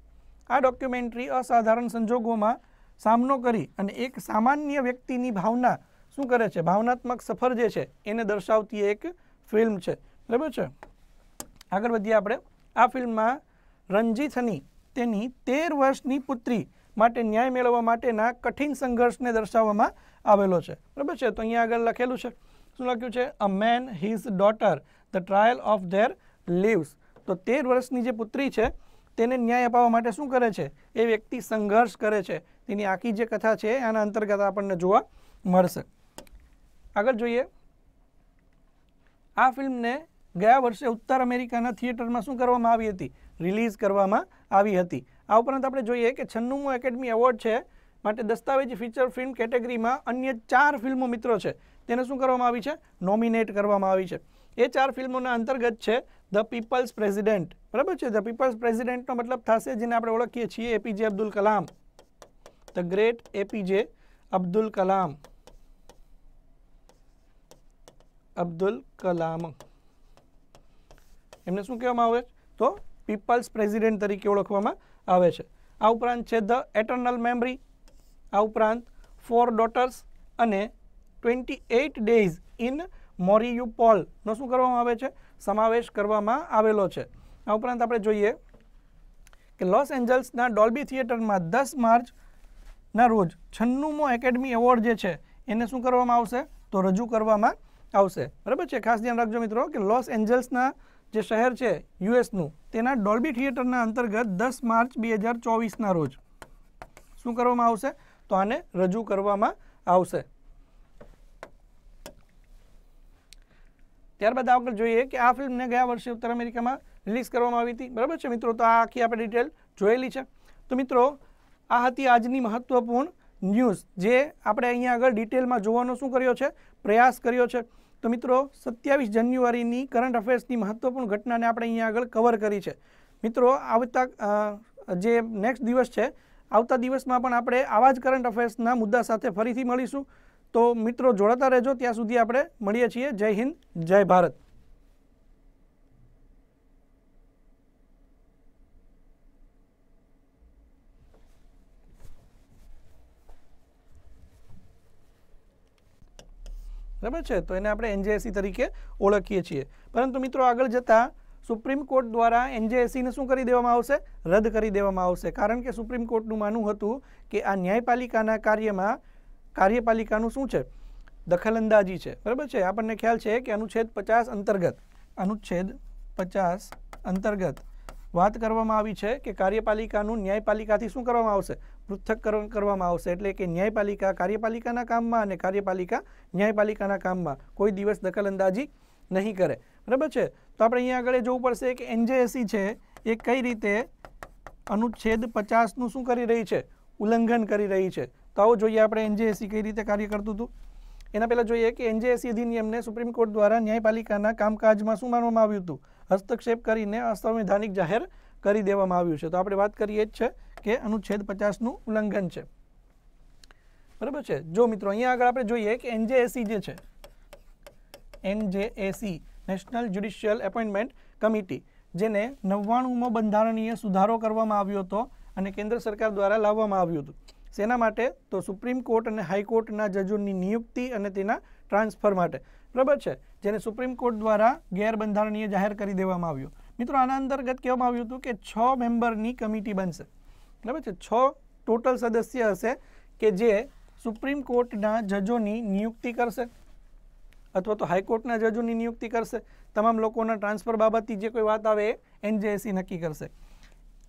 આ ડોક્યુમેન્ટરી અસાધારણ સંજોગોમાં સામનો કરી અને એક સામાન્ય વ્યક્તિની ભાવના શું કરે છે ભાવનાત્મક સફર જે છે એને દર્શાવતી એક ફિલ્મ છે બરાબર છે આગળ વધીએ આપણે આ ફિલ્મમાં રંજીથની તેની તેર વર્ષની પુત્રી માટે ન્યાય મેળવવા માટેના કઠિન સંઘર્ષને દર્શાવવામાં આવેલો છે બરાબર છે તો અહીંયા આગળ લખેલું છે શું લખ્યું છે a man his daughter the trial of their lives તો તેર વર્ષની જે પુત્રી છે તેને ન્યાય અપાવવા માટે શું કરે છે એ વ્યક્તિ સંઘર્ષ કરે છે તેની આખી જે કથા છે આના અંતર્ગત આપણને જોવા મળશે આગળ જોઈએ આ ફિલ્મને ગયા વર્ષે ઉત્તર અમેરિકાના થિયેટરમાં શું કરવામાં આવી હતી રિલીઝ કરવામાં આવી હતી આ ઉપરાંત આપણે જોઈએ કે છન્નુમો એકેડમી એવોર્ડ છે માટે દસ્તાવેજી ફીચર ફિલ્મ કેટેગરીમાં અન્ય ચાર ફિલ્મો મિત્રો છે તેને શું કરવામાં આવી છે નોમિનેટ કરવામાં આવી છે એ ચાર ફિલ્મોના અંતર્ગત છે ધ પીપલ્સ પ્રેસિડેન્ટ બરાબર છે ધ પીપલ્સ પ્રેસિડેન્ટનો મતલબ થશે જેને આપણે ઓળખીએ છીએ APJ Abdul Kalam the great APJ Abdul Kalam Abdul Kalam એમને શું કહેવામાં આવે છે તો પીપલ્સ પ્રેસિડેન્ટ તરીકે ઓળખવામાં આવે છે આ ઉપરાંત છે ધ એટર્નલ મેમરી આ ઉપરાંત ફોર ડોટર્સ અને ટ્વેન્ટી એઇટ ડેઝ ઇન મોરિયુપોલનો શું કરવામાં આવે છે સમાવેશ કરવામાં આવેલો છે આ ઉપરાંત આપણે જોઈએ કે લોસ એન્જલ્સના ડોલ્બી થિયેટરમાં દસ માર્ચના રોજ છન્નુમો એકેડમી એવોર્ડ જે છે એને શું કરવામાં આવશે તો રજૂ કરવામાં આવશે બરાબર છે ખાસ ધ્યાન રાખજો મિત્રો કે લોસ એન્જલ્સના જે શહેર છે યુએસ નું તેના ડોલ્બી થિયેટર ના અંતર્ગત 10 માર્ચ 2024 ના રોજ શું કરવામાં આવશે તો આને રજૂ કરવામાં આવશે ત્યારબાદ આગળ જોઈએ કે આ ફિલ્મ ને ગયા વર્ષે ઉત્તર અમેરિકા માં રિલીઝ કરવામાં આવી હતી બરાબર છે મિત્રો તો આખી આપડે ડિટેલ જોઈ લી છે તો મિત્રો આ હતી આજ ની મહત્વપૂર્ણ ન્યૂઝ જે આપણે અહીંયા આગળ ડિટેલ માં જોવાનો શું કર્યો છે પ્રયાસ કર્યો છે તો મિત્રો સત્યાવીસ જાન્યુઆરીની કરંટ અફેર્સની મહત્વપૂર્ણ ઘટનાને આપણે અહીંયા આગળ કવર કરી છે મિત્રો આવતા જે નેક્સ્ટ દિવસ છે આવતા દિવસમાં પણ આપણે આવા જ કરંટ અફેર્સના મુદ્દા સાથે ફરીથી મળીશું તો મિત્રો જોડાતા રહેજો ત્યાં સુધી આપણે મળીએ છીએ જય હિન્દ જય ભારત બરાબર છે તો એને આપણે એનજેએસસી તરીકે ઓળખીએ છીએ પરંતુ મિત્રો આગળ જતાં સુપ્રીમ કોર્ટ દ્વારા એનજેએસસીને શું કરી દેવામાં આવશે રદ કરી દેવામાં આવશે કારણ કે સુપ્રીમ કોર્ટનું માનવું હતું કે આ ન્યાયપાલિકાના કાર્યમાં કાર્યપાલિકાનું શું છે દખલઅંદાજી છે બરાબર છે આપણને ખ્યાલ છે કે અનુચ્છેદ પચાસ અંતર્ગત અનુચ્છેદ પચાસ અંતર્ગત વાત કરવામાં આવી છે કે કાર્યપાલિકાનું ન્યાયપાલિકાથી શું કરવામાં આવશે પૃથ્થકરણ કરવામાં આવશે એટલે કે ન્યાયપાલિકા કાર્યપાલિકાના કામમાં અને કાર્યપાલિકા ન્યાયપાલિકાના કામમાં કોઈ દિવસ દખલઅંદાજી નહીં કરે બરાબર છે તો આપણે અહીંયા આગળ જોવું પડશે કે એનજેએસી છે એ કઈ રીતે અનુચ્છેદ પચાસનું શું કરી રહી છે ઉલ્લંઘન કરી રહી છે તો આવો જોઈએ આપણે એનજેએસી કઈ રીતે કાર્ય કરતું હતું એના પહેલાં જોઈએ કે એનજેએસી અધિનિયમને સુપ્રીમ કોર્ટ દ્વારા ન્યાયપાલિકાના કામકાજમાં શું માનવામાં આવ્યું હતું હસ્તક્ષેપ કરીને અસંવૈધાનિક જાહેર કરી દેવામાં આવ્યું છે તો આપણે વાત કરીએ જ છે કે અનુચ્છેદ પચાસનું ઉલ્લંઘન છે બરાબર છે જો મિત્રો અહીંયા આગળ આપણે જોઈએ કે એનજેએસી જે છે NJAC national judicial appointment committee જેને નવ્વાણુંમાં બંધારણીય સુધારો કરવામાં આવ્યો હતો અને કેન્દ્ર સરકાર દ્વારા લાવવામાં આવ્યું હતું સેના માટે તો સુપ્રીમ કોર્ટ અને હાઈકોર્ટના જજોની નિયુક્તિ અને તેના ટ્રાન્સફર માટે બરાબર છે જેને સુપ્રીમ કોર્ટ દ્વારા ગેરબંધારણીય જાહેર કરી દેવામાં આવ્યું મિત્રો આના અંતર્ગત કહેવામાં આવ્યું હતું કે છ મેમ્બરની કમિટી બનશે બરાબર છે છ ટોટલ સદસ્ય હશે કે જે સુપ્રીમ કોર્ટના જજોની નિયુક્તિ કરશે અથવા તો હાઈકોર્ટના જજોની નિયુક્તિ કરશે તમામ લોકોના ટ્રાન્સફર બાબતની જે કોઈ વાત આવે એ એનજેએસી e નક્કી કરશે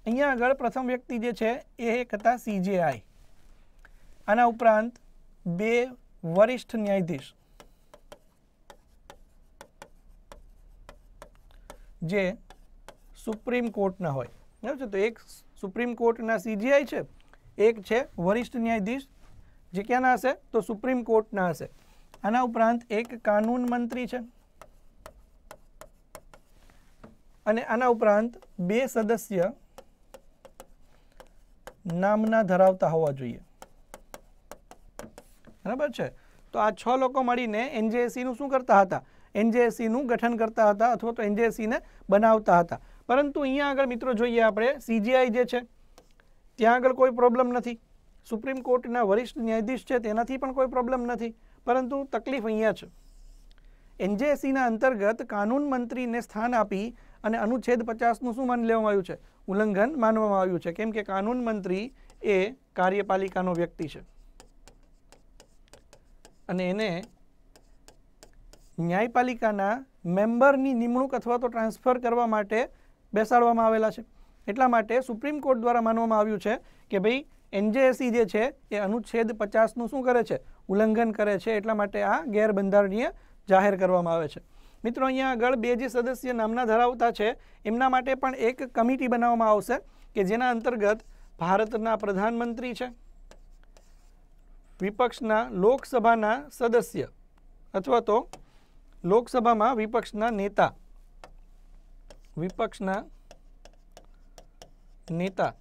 અહીંયા આગળ પ્રથમ વ્યક્તિ જે છે એ એક હતા સીજેઆઈ આના ઉપરાંત બે વરિષ્ઠ ન્યાયાધીશ જે સુપ્રીમ કોર્ટના હોય બરાબર છે તો એક સુપ્રીમ કોર્ટના સીજીઆઈ છે એક છે વરિષ્ઠ ન્યાયાધીશ જે ક્યાંના હશે તો સુપ્રીમ કોર્ટના હશે આના ઉપરાંત એક કાનૂન મંત્રી છે અને આના ઉપરાંત બે સદસ્ય નામના ધરાવતા હોવા જોઈએ બરાબર છે તો આ છ લોકો મળીને એનજેએસીનું શું કરતા હતા એનજેએસસીનું ગઠન કરતા હતા અથવા તો એનજેએસસીને બનાવતા હતા પરંતુ અહીંયા આગળ મિત્રો જોઈએ આપણે સીજીઆઈ જે છે ત્યાં આગળ કોઈ પ્રોબ્લેમ નથી સુપ્રીમ કોર્ટના વરિષ્ઠ ન્યાયાધીશ છે તેનાથી પણ કોઈ પ્રોબ્લેમ નથી પરંતુ તકલીફ અહીંયા છે એનજેએસસીના અંતર્ગત કાનૂન મંત્રીને સ્થાન આપી અને અનુચ્છેદ પચાસનું શું માન લેવામાં આવ્યું છે ઉલ્લંઘન માનવામાં આવ્યું છે કેમ કે કાનૂન મંત્રી એ કાર્યપાલિકાનો વ્યક્તિ છે અને એને ન્યાયપાલિકાના મેમ્બરની નિમણૂક અથવા તો ટ્રાન્સફર કરવા માટે બેસાડવામાં આવેલા છે એટલા માટે સુપ્રીમ કોર્ટ દ્વારા માનવામાં આવ્યું છે કે ભાઈ એનજેએસી જે છે એ અનુચ્છેદ પચાસનું શું કરે છે ઉલ્લંઘન કરે છે એટલા માટે આ ગેરબંધારણીય જાહેર કરવામાં આવે છે મિત્રો અહીંયા આગળ બે જે સદસ્ય નામના ધરાવતા છે એમના માટે પણ એક કમિટી બનાવવામાં આવશે કે જેના અંતર્ગત ભારતના પ્રધાનમંત્રી છે વિપક્ષના લોકસભાના સદસ્ય અથવા તો લોકસભામાં વિપક્ષના નેતા વિપક્ષના નેતા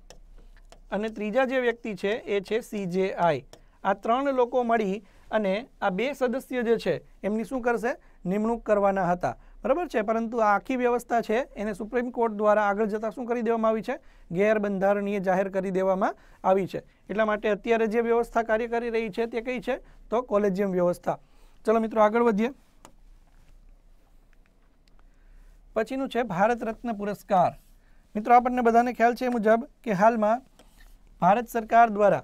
અને ત્રીજા જે વ્યક્તિ છે એ છે સીજેઆઈ આ ત્રણ લોકો મળી અને આ બે સદસ્ય જે છે એમની શું કરશે નિમણૂક કરવાના હતા બરાબર છે પરંતુ આ આખી વ્યવસ્થા છે એને સુપ્રીમ કોર્ટ દ્વારા આગળ જતાં શું કરી દેવામાં આવી છે ગેરબંધારણીય જાહેર કરી દેવામાં આવી છે એટલા માટે અત્યારે જે વ્યવસ્થા કાર્ય કરી રહી છે તે કઈ છે તો કોલેજિયમ વ્યવસ્થા ચલો મિત્રો આગળ વધીએ પછીનું છે ભારત રત્ન પુરસ્કાર મિત્રો આપણને બધાને ખ્યાલ છે મુજબ કે હાલમાં ભારત સરકાર દ્વારા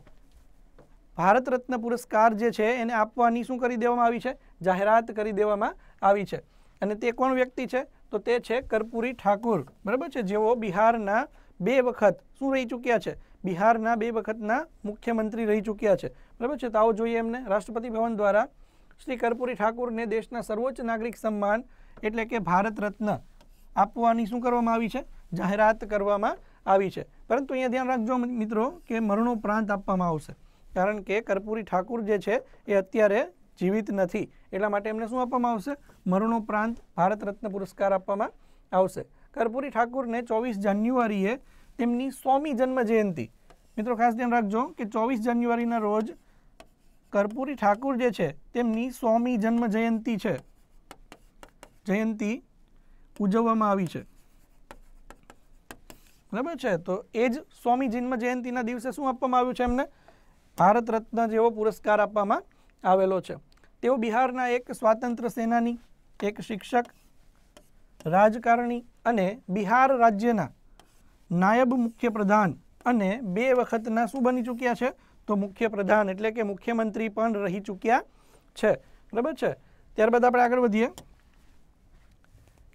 ભારત રત્ન પુરસ્કાર જે છે એને આપવાની શું કરી દેવામાં આવી છે જાહેરાત કરી દેવામાં આવી છે અને તે કોણ વ્યક્તિ છે તો તે છે કર્પૂરી ઠાકુર બરાબર છે જેઓ બિહારના બે વખત શું રહી ચૂક્યા છે બિહારના બે વખતના મુખ્યમંત્રી રહી ચૂક્યા છે બરાબર છે તો આવો જોઈએ એમને રાષ્ટ્રપતિ ભવન દ્વારા શ્રી કર્પૂરી ઠાકુરને દેશના સર્વોચ્ચ નાગરિક સન્માન એટલે કે ભારત રત્ન આપવાની શું કરવામાં આવી છે જાહેરાત કરવામાં આવી છે પરંતુ અહીંયા ધ્યાન રાખજો મિત્રો કે મરણોપરાંત આપવામાં આવશે કારણ કે કર્પૂરી ઠાકુર જે છે એ અત્યારે જીવિત નથી એટલા માટે એમને શું આપવામાં આવશે મરણોપરાંત ભારત રત્ન પુરસ્કાર આપવામાં આવશે કર્પૂરી ઠાકુરને ચોવીસ જાન્યુઆરીએ તેમની સોમી જન્મ જયંતિ મિત્રો ખાસ ધ્યાન રાખજો કે ચોવીસ જાન્યુઆરીના રોજ કર્પૂરી ઠાકુર જે છે તેમની સોમી જન્મ જયંતિ છે જયંતિ ઉજવવામાં આવી છે બરાબર છે તો એ જ સ્વામી જન્મ જયંતિના દિવસે શું આપવામાં આવ્યું છે એમને ભારત રત્ન જેવો પુરસ્કાર આપવામાં આવેલો છે તેઓ બિહારના એક સ્વાતંત્ર્ય સેનાની એક શિક્ષક રાજકારણી અને બિહાર રાજ્યના નાયબ મુખ્યપ્રધાન અને બે વખતના શું બની ચૂક્યા છે તો મુખ્યપ્રધાન એટલે કે મુખ્યમંત્રી પણ રહી ચૂક્યા છે બરાબર છે ત્યારબાદ આપણે આગળ વધીએ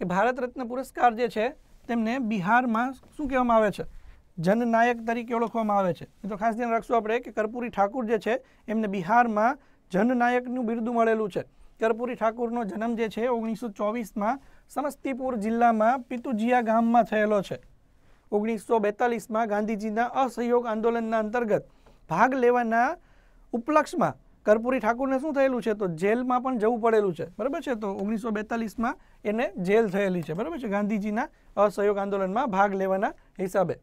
કે ભારત રત્ન પુરસ્કાર જે છે તેમને બિહારમાં શું કહેવામાં આવે છે જનનાયક તરીકે ઓળખવામાં આવે છે એ તો ખાસ ધ્યાન રાખશું આપણે કે કર્પૂરી ઠાકુર જે છે એમને બિહારમાં જનનાયકનું બિરદું મળેલું છે કર્પૂરી ઠાકુરનો જન્મ જે છે ઓગણીસો ચોવીસમાં સમસ્તીપુર જિલ્લામાં પિતુજિયા ગામમાં થયેલો છે ઓગણીસો બેતાલીસમાં ગાંધીજીના અસહયોગ આંદોલનના અંતર્ગત ભાગ લેવાના ઉપલક્ષમાં કર્પૂરી ઠાકુરને શું થયેલું છે તો જેલમાં પણ જવું પડેલું છે બરાબર છે તો ઓગણીસો બેતાલીસમાં એને જેલ થયેલી છે બરાબર છે ગાંધીજીના અસહયોગ આંદોલનમાં ભાગ લેવાના હિસાબે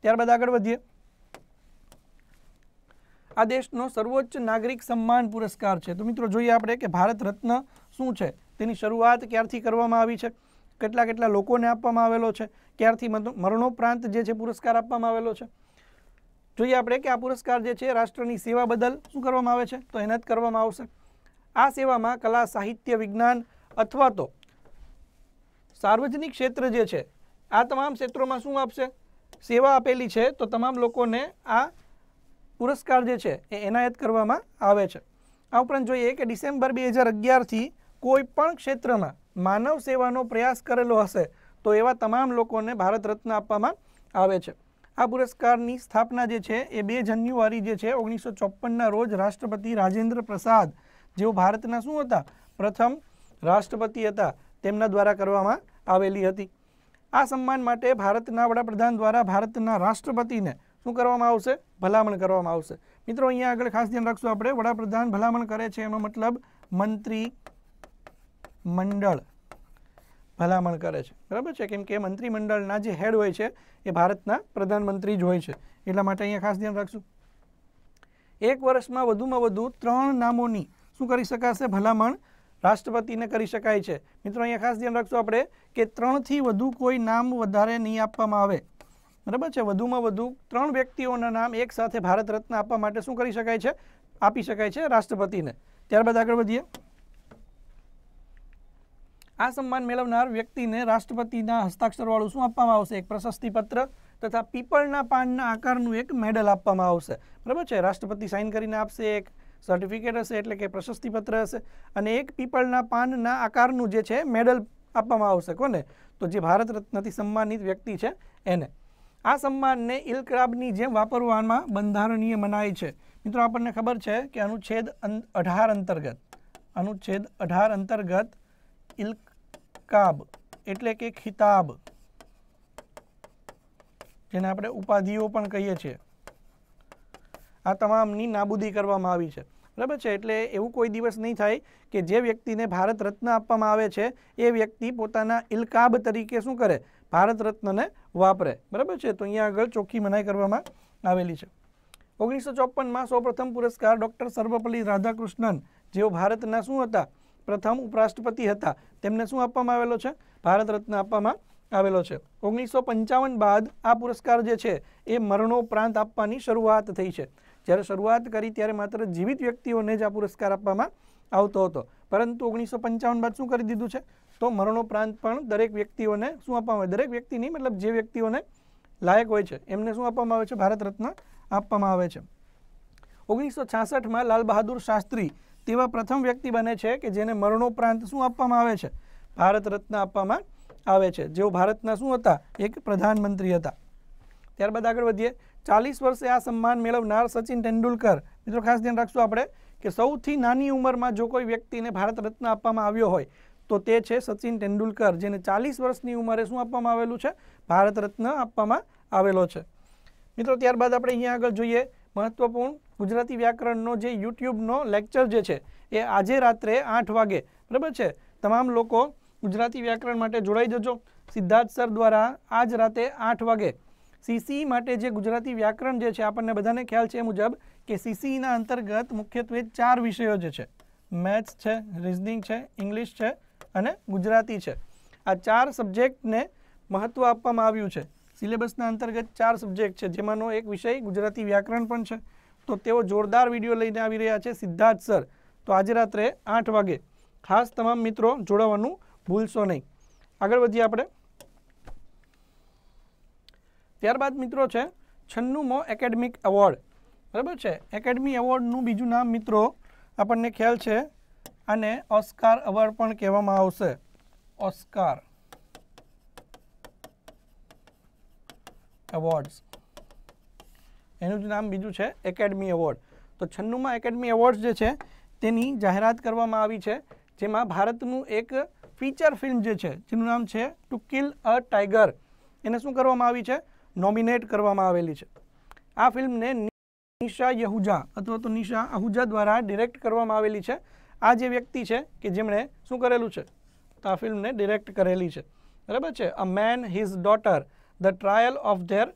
ત્યારબાદ આગળ વધીએ આ દેશનો સર્વોચ્ચ નાગરિક સન્માન પુરસ્કાર છે તો મિત્રો જોઈએ આપણે કે ભારત રત્ન શું છે તેની શરૂઆત ક્યારથી કરવામાં આવી છે કેટલા કેટલા લોકોને આપવામાં આવેલો છે ક્યારથી મરણોપરાંત જે છે પુરસ્કાર આપવામાં આવેલો છે જોઈએ આપણે કે આ પુરસ્કાર જે છે રાષ્ટ્રની સેવા બદલ શું કરવામાં આવે છે તો એનાત કરવામાં આવશે આ સેવામાં કલા સાહિત્ય વિજ્ઞાન અથવા તો સાર્વજનિક ક્ષેત્ર જે છે આ તમામ ક્ષેત્રોમાં શું આપશે સેવા આપેલી છે તો તમામ લોકોને આ પુરસ્કાર જે છે એ એનાયત કરવામાં આવે છે આ ઉપરાંત જોઈએ કે ડિસેમ્બર બે હજાર અગિયારથી કોઈ પણ ક્ષેત્રમાં માનવ સેવાનો પ્રયાસ કરેલો હશે તો એવા તમામ લોકોને ભારત રત્ન આપવામાં આવે છે આ પુરસ્કારની સ્થાપના જે છે એ બે જાન્યુઆરી જે છે ઓગણીસો ચોપનના રોજ રાષ્ટ્રપતિ રાજેન્દ્ર પ્રસાદ જેઓ ભારતના શું હતા પ્રથમ રાષ્ટ્રપતિ હતા તેમના દ્વારા કરવામાં આવેલી હતી આ સન્માન માટે ભારતના વડાપ્રધાન દ્વારા ભારતના રાષ્ટ્રપતિને શું કરવામાં આવશે ભલામણ કરવામાં આવશે મિત્રો અહીંયા આગળ ખાસ ધ્યાન રાખશું આપણે વડાપ્રધાન ભલામણ કરે છે એનો મતલબ મંત્રી મંડળ ભલામણ કરે છે બરાબર છે કેમ કે મંત્રીમંડળના જે હેડ હોય છે એ ભારતના પ્રધાનમંત્રી જ હોય છે એટલા માટે અહીંયા ખાસ ધ્યાન રાખશું એક વર્ષમાં વધુમાં વધુ ત્રણ નામોની શું કરી શકાશે ભલામણ રાષ્ટ્રપતિને કરી શકાય છે મિત્રો અહીંયા ખાસ ધ્યાન રાખશું આપણે કે ત્રણથી વધુ કોઈ નામ વધારે નહીં આપવામાં આવે બરાબર છે વધુમાં વધુ ત્રણ વ્યક્તિઓના નામ એક સાથે ભારત રત્ન આપવા માટે શું કરી શકાય છે આપી શકાય છે રાષ્ટ્રપતિને ત્યારબાદ આગળ વધીએ આ સન્માન મેળવનાર વ્યક્તિને રાષ્ટ્રપતિના હસ્તાક્ષરવાળું શું આપવામાં આવશે એક પ્રશસ્તિપત્ર તથા પીપળના પાનના આકારનું એક મેડલ આપવામાં આવશે બરાબર છે રાષ્ટ્રપતિ સાઇન કરીને આપશે એક સર્ટિફિકેટ હશે એટલે કે પ્રશસ્તિપત્ર હશે અને એક પીપળના પાનના આકારનું જે છે મેડલ આપવામાં આવશે કોને તો જે ભારત રત્નથી સન્માનિત વ્યક્તિ છે એને આ સન્માનને ઇલક્રાબની જેમ વાપરવામાં બંધારણીય મનાય છે મિત્રો આપણને ખબર છે કે અનુચ્છેદ અઢાર અંતર્ગત અનુચ્છેદ અઢાર અંતર્ગત ઇલકાબ એટલે કે ખિતાબ જેને આપણે ઉપાધિઓ પણ કહીએ છીએ આ તમામની નાબૂદી કરવામાં આવી છે બરાબર છે એટલે એવું કોઈ દિવસ નહીં થાય કે જે વ્યક્તિને ભારત રત્ન આપવામાં આવે છે એ વ્યક્તિ પોતાના ઇલકાબ તરીકે શું કરે ભારત રત્નને વાપરે બરાબર છે તો અહીંયા આગળ ચોખ્ખી મનાઈ કરવામાં આવેલી છે ઓગણીસો ચોપનમાં સૌપ્રથમ પુરસ્કાર ડૉક્ટર સર્વપલ્લી રાધાકૃષ્ણન જેઓ ભારતના શું હતા પ્રથમ ઉપરાષ્ટ્રપતિ હતા તેમને શું આપવામાં આવેલો છે ભારત રત્ન આપવામાં આવેલો છે ઓગણીસો પંચાવન બાદ આ પુરસ્કાર જે છે એ મરણોપરાંત આપવાની શરૂઆત થઈ છે જ્યારે શરૂઆત કરી ત્યારે માત્ર જીવિત વ્યક્તિઓને જ આ પુરસ્કાર આપવામાં આવતો હતો પરંતુ ઓગણીસો પંચાવન બાદ શું કરી દીધું છે તો મરણોપરાંત પણ દરેક વ્યક્તિઓને શું આપવામાં આવે દરેક વ્યક્તિની મતલબ જે વ્યક્તિઓને લાયક હોય છે એમને શું આપવામાં આવે છે ભારત રત્ન આપવામાં આવે છે ઓગણીસો છાસઠમાં લાલ બહાદુર શાસ્ત્રી તેવા પ્રથમ વ્યક્તિ બને છે કે જેને મરણોપરાંત શું આપવામાં આવે છે ભારત રત્ન આપવામાં આવે છે જેઓ ભારતના શું હતા એક પ્રધાનમંત્રી હતા ત્યારબાદ આગળ વધીએ ચાલીસ વર્ષે આ સન્માન મેળવનાર સચિન તેંડુલકર મિત્રો ખાસ ધ્યાન રાખશું આપણે કે સૌથી નાની ઉંમરમાં જો કોઈ વ્યક્તિને ભારત રત્ન આપવામાં આવ્યો હોય તો તે છે સચિન તેંડુલકર જેને ચાલીસ વર્ષની ઉંમરે શું આપવામાં આવેલું છે ભારત રત્ન આપવામાં આવેલો છે મિત્રો ત્યારબાદ આપણે અહીંયા આગળ જોઈએ મહત્વપૂર્ણ ગુજરાતી વ્યાકરણનો જે યુટ્યુબનો લેક્ચર જે છે એ આજે રાત્રે આઠ વાગે બરાબર છે તમામ લોકો ગુજરાતી વ્યાકરણ માટે જોડાઈ જજો સિદ્ધાર્થ સર દ્વારા આજ રાતે આઠ વાગે સીસી માટે જે ગુજરાતી વ્યાકરણ જે છે આપણને બધાને ખ્યાલ છે એ મુજબ કે સીસીના અંતર્ગત મુખ્યત્વે ચાર વિષયો જે છે મેથ્સ છે રિઝનિંગ છે ઇંગ્લિશ છે અને ગુજરાતી છે આ ચાર સબ્જેક્ટને મહત્ત્વ આપવામાં આવ્યું છે સિલેબસના અંતર્ગત ચાર સબ્જેક્ટ છે જેમાંનો એક વિષય ગુજરાતી વ્યાકરણ પણ છે તો તેઓ જોરદાર વિડીયો લઈને આવી રહ્યા છે સિદ્ધાર્થ સર તો આજે રાત્રે આઠ વાગે ખાસ તમામ મિત્રો જોડાવાનું ભૂલશો નહીં આગળ વધીએ આપણે ત્યારબાદ મિત્રો છે છન્નુમો એકેડમિક એવોર્ડ બરાબર છે એકેડમી એવોર્ડનું બીજું નામ મિત્રો આપણને ખ્યાલ છે અને ઓસ્કાર એવોર્ડ પણ કહેવામાં આવશે ઓસ્કાર એવોર્ડ્સ એનું જ નામ બીજું છે એકેડમી એવોર્ડ તો છન્નુંમાં એકેડમી એવોર્ડ્સ જે છે તેની જાહેરાત કરવામાં આવી છે જેમાં ભારતનું એક ફીચર ફિલ્મ જે છે જેનું નામ છે ટુ કિલ અ ટાઈગર એને શું કરવામાં આવી છે નોમિનેટ કરવામાં આવેલી છે આ ફિલ્મને નિશા યહુજા અથવા તો નિશા આહુજા દ્વારા ડિરેક્ટ કરવામાં આવેલી છે આ જે વ્યક્તિ છે કે જેમણે શું કરેલું છે તો આ ફિલ્મને ડિરેક્ટ કરેલી છે બરાબર છે a man his daughter the trial of their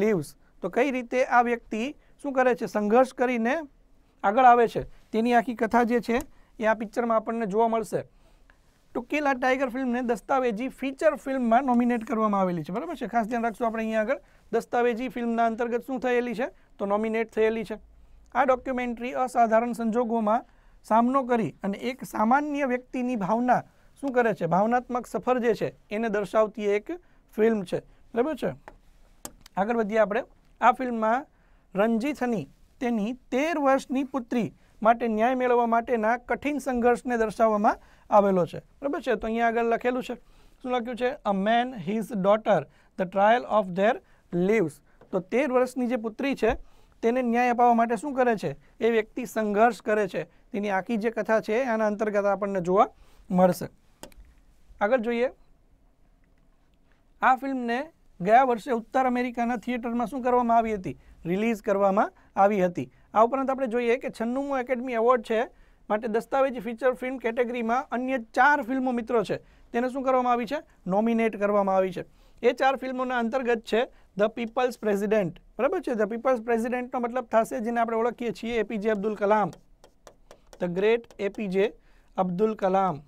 lives તો કઈ રીતે આ વ્યક્તિ શું કરે છે સંઘર્ષ કરીને આગળ આવે છે તેની આખી કથા જે છે એ આ પિક્ચરમાં આપણને જોવા મળશે ટુ કિલ આ ટાઈગર ફિલ્મને દસ્તાવેજી ફીચર ફિલ્મમાં નોમિનેટ કરવામાં આવેલી છે બરાબર છે ખાસ ધ્યાન રાખશું આપણે અહીંયા આગળ દસ્તાવેજી ફિલ્મના અંતર્ગત શું થયેલી છે તો નોમિનેટ થયેલી છે આ ડોક્યુમેન્ટરી અસાધારણ સંજોગોમાં સામનો કરી અને એક સામાન્ય વ્યક્તિની ભાવના શું કરે છે ભાવનાત્મક સફર જે છે એને દર્શાવતી એક ફિલ્મ છે બરાબર છે આગળ વધીએ આપણે આ ફિલ્મમાં રંજીથની તેની તેર વર્ષની પુત્રી માટે ન્યાય મેળવવા માટેના કઠિન સંઘર્ષને દર્શાવવામાં આવેલો છે બરાબર છે તો અહીંયા આગળ લખેલું છે શું લખ્યું છે a man his daughter the trial of their lives તો તેર વર્ષની જે પુત્રી છે તેને ન્યાય અપાવવા માટે શું કરે છે એ વ્યક્તિ સંઘર્ષ કરે છે તેની આખી જે કથા છે આના અંતર્ગત આપણને જોવા મળશે આગળ જોઈએ આ ફિલ્મને ગયા વર્ષે ઉત્તર અમેરિકના થિયેટર માં શું કરવામાં આવી હતી રિલીઝ કરવામાં આવી હતી આ ઉપરાંત આપણે જોઈએ કે 96 મો એકેડમી એવોર્ડ છે માટે દસ્તાવેજી ફીચર ફિલ્મ કેટેગરી માં અન્ય 4 ફિલ્મ મિત્રો છે તેને શું કરવામાં આવી છે નોમિનેટ કરવામાં આવી છે એ ચાર ફિલ્મોના અંતર્ગત છે ધ પીપલ્સ પ્રેસિડન્ટ બરાબર છે ધ પીપલ્સ પ્રેસિડન્ટ નો મતલબ થાશે જેને આપણે ઓળખીએ છીએ APJ Abdul Kalam the great APJ Abdul Kalam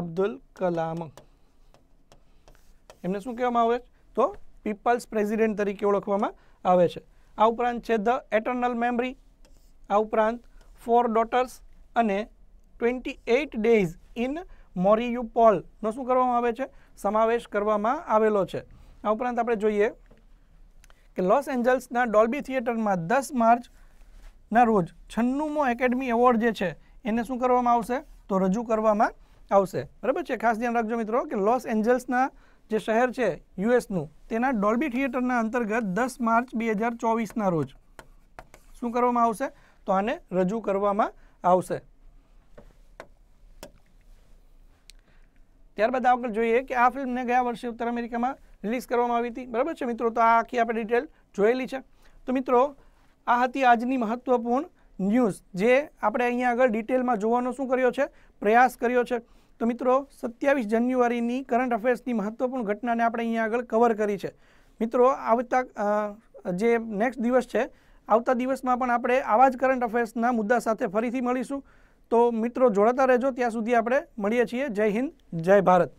Abdul Kalam એમને શું કહેવામાં આવે છે તો પીપલ્સ પ્રેસિડેન્ટ તરીકે ઓળખવામાં આવે છે આ ઉપરાંત છે ધ એટર્નલ મેમરી આ ઉપરાંત ફોર ડોટર્સ અને ટ્વેન્ટી એઇટ ડેઝ ઇન મોરિયુ પોલનો શું કરવામાં આવે છે સમાવેશ કરવામાં આવેલો છે આ ઉપરાંત આપણે જોઈએ કે લોસ એન્જલ્સના ડોલ્બી થિયેટરમાં દસ માર્ચના રોજ છન્નુમો એકેડમી એવોર્ડ જે છે એને શું કરવામાં આવશે તો રજૂ કરવામાં આવશે બરાબર છે ખાસ ધ્યાન રાખજો મિત્રો કે લોસ એન્જલ્સના જે શહેર છે યુએસનું તેના ડોલ્બી થિયેટરના અંતર્ગત દસ માર્ચ બે હજાર ચોવીસના રોજ શું કરવામાં આવશે તો આને રજૂ કરવામાં આવશે ત્યારબાદ આગળ જોઈએ કે આ ફિલ્મને ગયા વર્ષે ઉત્તર અમેરિકામાં રિલીઝ કરવામાં આવી હતી બરાબર છે મિત્રો તો આ આખી આપણે ડિટેલ જોયેલી છે તો મિત્રો આ હતી આજની મહત્વપૂર્ણ ન્યૂઝ જે આપણે અહીંયા આગળ ડિટેલમાં જોવાનો શું કર્યો છે પ્રયાસ કર્યો છે તો મિત્રો સત્યાવીસ જાન્યુઆરીની કરંટ અફેર્સની મહત્વપૂર્ણ ઘટનાને આપણે અહીંયા આગળ કવર કરી છે મિત્રો આવતા જે નેક્સ્ટ દિવસ છે આવતા દિવસમાં પણ આપણે આવા જ કરંટ અફેર્સના મુદ્દા સાથે ફરીથી મળીશું તો મિત્રો જોડાતા રહેજો ત્યાં સુધી આપણે મળીએ છીએ જય હિન્દ જય ભારત